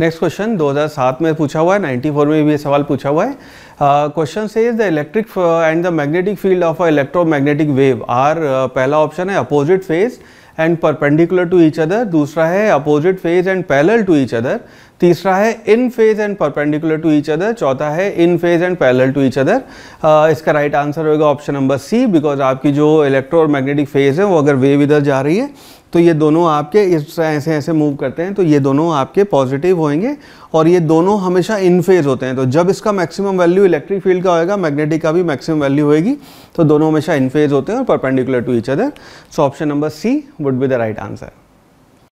next question 2007 में पूछा हुआ है 94 में भी ये सवाल पूछा हुआ है क्वेश्चन से is the electric and the magnetic field of a electromagnetic wave are पहला ऑप्शन है opposite phase and perpendicular to each other दूसरा है opposite phase and parallel to each other तीसरा है in phase and perpendicular to each other चौथा है in phase and parallel to each other इसका right answer होगा option number C because आपकी जो इलेक्ट्रो और मैग्नेटिक फेज है वो अगर वेव इधर जा रही है तो ये दोनों आपके इस तरह ऐसे ऐसे मूव करते हैं तो ये दोनों आपके पॉजिटिव होंगे और ये दोनों हमेशा इन फेज होते हैं तो जब इसका मैक्सिमम वैल्यू इलेक्ट्रिक फील्ड का होएगा मैग्नेटिक का भी मैक्सिमम वैल्यू होएगी तो दोनों हमेशा इन फेज होते हैं और perpendicular to each other so option number C would be the right answer